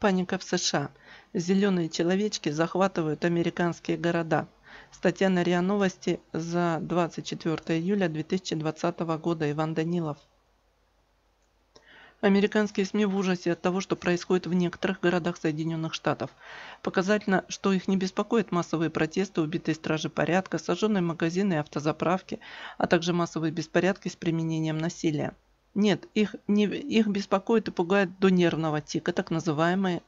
Паника в США. Зеленые человечки захватывают американские города. Статья на РИА Новости за 24 июля 2020 года. Иван Данилов. Американские СМИ в ужасе от того, что происходит в некоторых городах Соединенных Штатов. Показательно, что их не беспокоят массовые протесты, убитые стражи порядка, сожженные магазины и автозаправки, а также массовые беспорядки с применением насилия. Нет, их, не, их беспокоит и пугает до нервного тика так называемые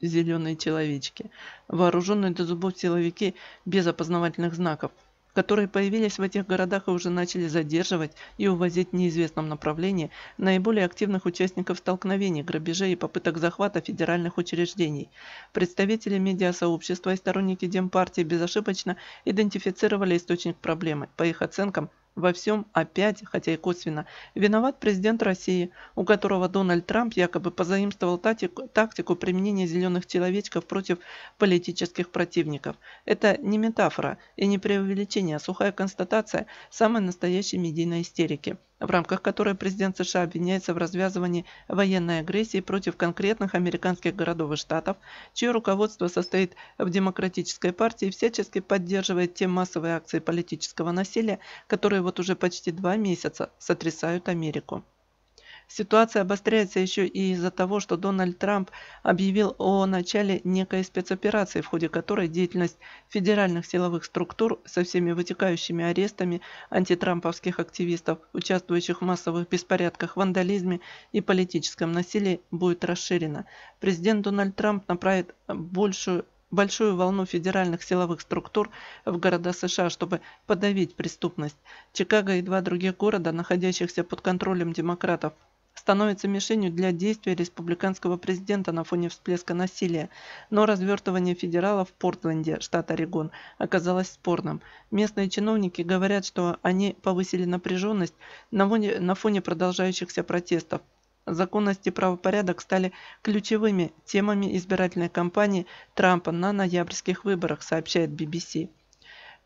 зеленые человечки, вооруженные до зубов силовики без опознавательных знаков, которые появились в этих городах и уже начали задерживать и увозить в неизвестном направлении наиболее активных участников столкновений, грабежей и попыток захвата федеральных учреждений. Представители медиасообщества и сторонники Демпартии безошибочно идентифицировали источник проблемы. По их оценкам, во всем опять, хотя и косвенно, виноват президент России, у которого Дональд Трамп якобы позаимствовал тактику, тактику применения зеленых человечков против политических противников. Это не метафора и не преувеличение, а сухая констатация самой настоящей медийной истерики, в рамках которой президент США обвиняется в развязывании военной агрессии против конкретных американских городов и штатов, чье руководство состоит в демократической партии и всячески поддерживает те массовые акции политического насилия, которые вот уже почти два месяца сотрясают Америку. Ситуация обостряется еще и из-за того, что Дональд Трамп объявил о начале некой спецоперации, в ходе которой деятельность федеральных силовых структур со всеми вытекающими арестами антитрамповских активистов, участвующих в массовых беспорядках, вандализме и политическом насилии, будет расширена. Президент Дональд Трамп направит большую большую волну федеральных силовых структур в города США, чтобы подавить преступность. Чикаго и два других города, находящихся под контролем демократов, становится мишенью для действий республиканского президента на фоне всплеска насилия, но развертывание федералов в Портленде, штат Орегон, оказалось спорным. Местные чиновники говорят, что они повысили напряженность на фоне, на фоне продолжающихся протестов. Законность и правопорядок стали ключевыми темами избирательной кампании Трампа на ноябрьских выборах, сообщает BBC.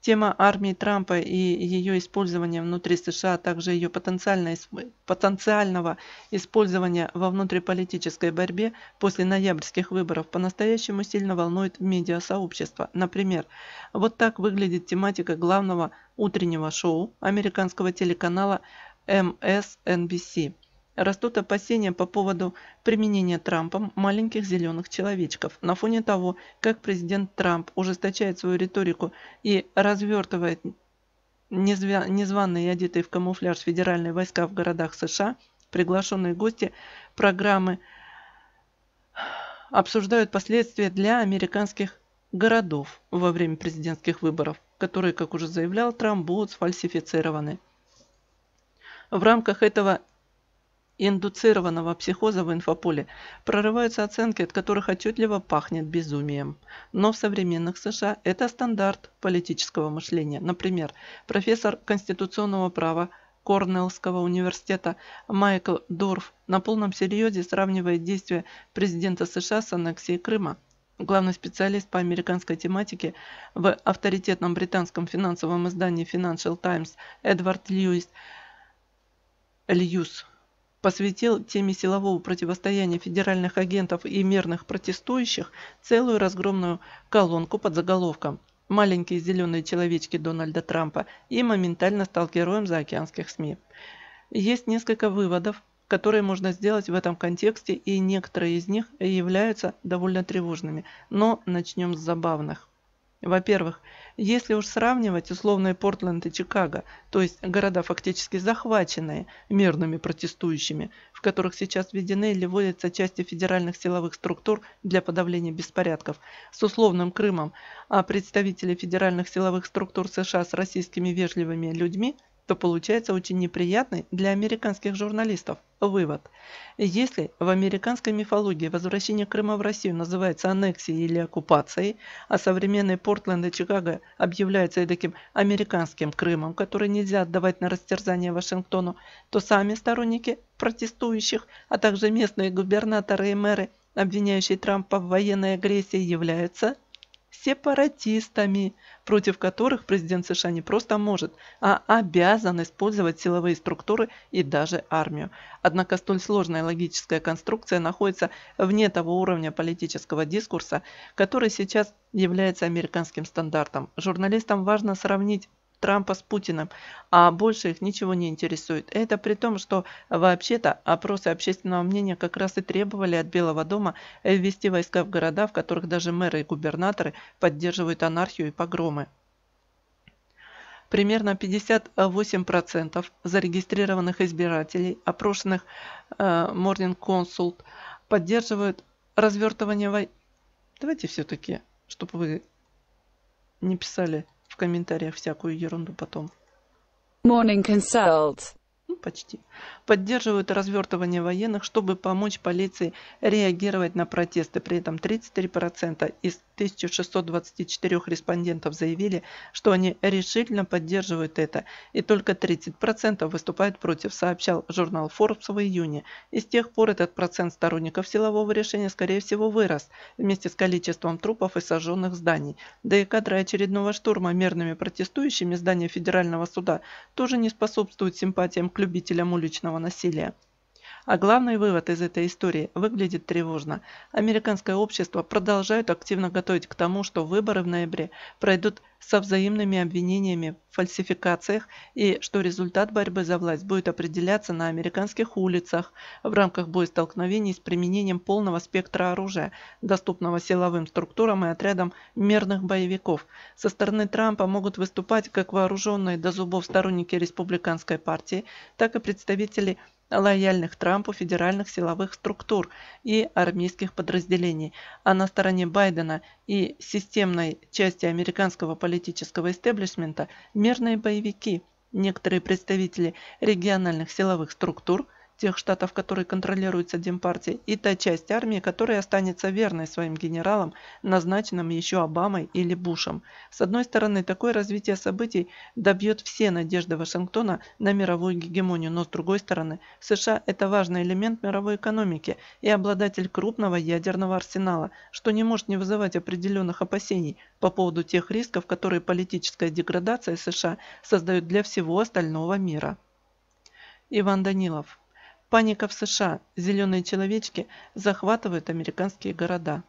Тема армии Трампа и ее использования внутри США, а также ее потенциального использования во внутриполитической борьбе после ноябрьских выборов по-настоящему сильно волнует медиасообщество. Например, вот так выглядит тематика главного утреннего шоу американского телеканала MSNBC – Растут опасения по поводу применения Трампом маленьких зеленых человечков на фоне того, как президент Трамп ужесточает свою риторику и развертывает незваные и одетые в камуфляж федеральные войска в городах США, приглашенные гости программы обсуждают последствия для американских городов во время президентских выборов, которые, как уже заявлял Трамп, будут сфальсифицированы. В рамках этого индуцированного психоза в инфополе прорываются оценки, от которых отчетливо пахнет безумием. Но в современных США это стандарт политического мышления. Например, профессор конституционного права Корнеллского университета Майкл Дорф на полном серьезе сравнивает действия президента США с аннексией Крыма. Главный специалист по американской тематике в авторитетном британском финансовом издании Financial Times Эдвард Льюис, Льюис посвятил теме силового противостояния федеральных агентов и мирных протестующих целую разгромную колонку под заголовком «Маленькие зеленые человечки Дональда Трампа» и моментально стал героем заокеанских СМИ. Есть несколько выводов, которые можно сделать в этом контексте, и некоторые из них являются довольно тревожными. Но начнем с забавных. Во-первых, если уж сравнивать условные Портленд и Чикаго, то есть города фактически захваченные мирными протестующими, в которых сейчас введены или вводятся части федеральных силовых структур для подавления беспорядков, с условным Крымом, а представители федеральных силовых структур США с российскими вежливыми людьми – то получается очень неприятный для американских журналистов вывод. Если в американской мифологии возвращение Крыма в Россию называется аннексией или оккупацией, а современный Портленд и Чикаго объявляются таким американским Крымом, который нельзя отдавать на растерзание Вашингтону, то сами сторонники протестующих, а также местные губернаторы и мэры, обвиняющие Трампа в военной агрессии, являются – сепаратистами, против которых президент США не просто может, а обязан использовать силовые структуры и даже армию. Однако столь сложная логическая конструкция находится вне того уровня политического дискурса, который сейчас является американским стандартом. Журналистам важно сравнить Трампа с Путиным, а больше их ничего не интересует. Это при том, что вообще-то опросы общественного мнения как раз и требовали от Белого дома ввести войска в города, в которых даже мэры и губернаторы поддерживают анархию и погромы. Примерно 58% зарегистрированных избирателей, опрошенных э, Morning Consult, поддерживают развертывание войны. Давайте все-таки, чтобы вы не писали в комментариях всякую ерунду потом. Morning consult. Ну, почти поддерживают развертывание военных, чтобы помочь полиции реагировать на протесты. При этом 33% из 1624 респондентов заявили, что они решительно поддерживают это, и только 30% выступают против, сообщал журнал Forbes в июне. И с тех пор этот процент сторонников силового решения, скорее всего, вырос вместе с количеством трупов и сожженных зданий. Да и кадры очередного штурма мирными протестующими здания федерального суда тоже не способствуют симпатиям к любителям улиц уличного насилия а главный вывод из этой истории выглядит тревожно. Американское общество продолжает активно готовить к тому, что выборы в ноябре пройдут со взаимными обвинениями в фальсификациях и что результат борьбы за власть будет определяться на американских улицах в рамках боестолкновений с применением полного спектра оружия, доступного силовым структурам и отрядам мирных боевиков. Со стороны Трампа могут выступать как вооруженные до зубов сторонники республиканской партии, так и представители лояльных Трампу федеральных силовых структур и армейских подразделений, а на стороне Байдена и системной части американского политического истеблишмента мирные боевики, некоторые представители региональных силовых структур – тех штатов, которые контролируются Демпартией, и та часть армии, которая останется верной своим генералам, назначенным еще Обамой или Бушем. С одной стороны, такое развитие событий добьет все надежды Вашингтона на мировую гегемонию, но с другой стороны, США – это важный элемент мировой экономики и обладатель крупного ядерного арсенала, что не может не вызывать определенных опасений по поводу тех рисков, которые политическая деградация США создает для всего остального мира. Иван Данилов Паника в США. Зеленые человечки захватывают американские города.